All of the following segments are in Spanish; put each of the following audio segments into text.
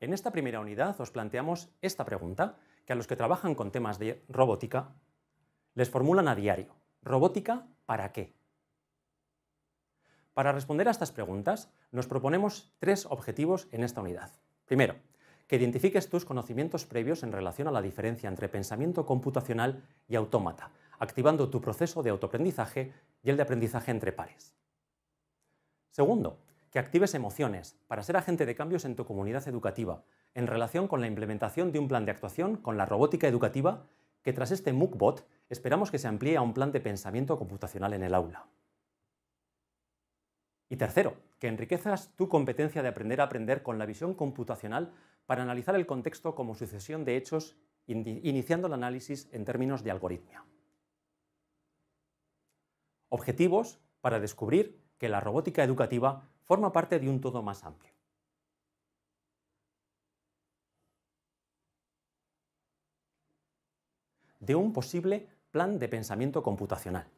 En esta primera unidad os planteamos esta pregunta que a los que trabajan con temas de robótica les formulan a diario. ¿Robótica para qué? Para responder a estas preguntas nos proponemos tres objetivos en esta unidad. Primero, que identifiques tus conocimientos previos en relación a la diferencia entre pensamiento computacional y autómata, activando tu proceso de autoaprendizaje y el de aprendizaje entre pares. Segundo, que actives emociones para ser agente de cambios en tu comunidad educativa, en relación con la implementación de un plan de actuación con la robótica educativa que tras este MOOCBot esperamos que se amplíe a un plan de pensamiento computacional en el aula. Y tercero, que enriquezas tu competencia de aprender a aprender con la visión computacional para analizar el contexto como sucesión de hechos, iniciando el análisis en términos de algoritmia. Objetivos para descubrir que la robótica educativa forma parte de un todo más amplio. de un posible plan de pensamiento computacional.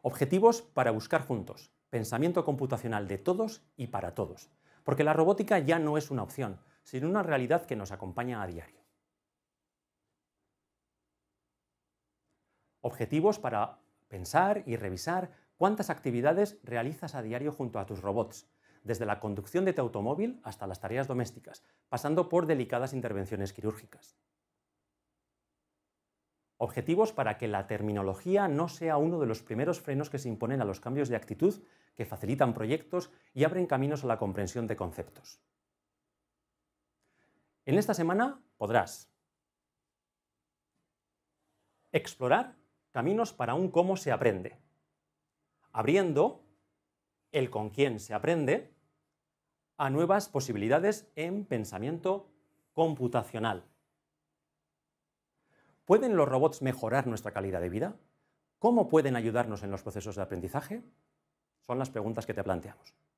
Objetivos para buscar juntos. Pensamiento computacional de todos y para todos. Porque la robótica ya no es una opción, sino una realidad que nos acompaña a diario. Objetivos para pensar y revisar cuántas actividades realizas a diario junto a tus robots, desde la conducción de tu automóvil hasta las tareas domésticas, pasando por delicadas intervenciones quirúrgicas. Objetivos para que la terminología no sea uno de los primeros frenos que se imponen a los cambios de actitud que facilitan proyectos y abren caminos a la comprensión de conceptos. En esta semana podrás explorar caminos para un cómo se aprende, abriendo el con quién se aprende a nuevas posibilidades en pensamiento computacional. ¿Pueden los robots mejorar nuestra calidad de vida? ¿Cómo pueden ayudarnos en los procesos de aprendizaje? Son las preguntas que te planteamos.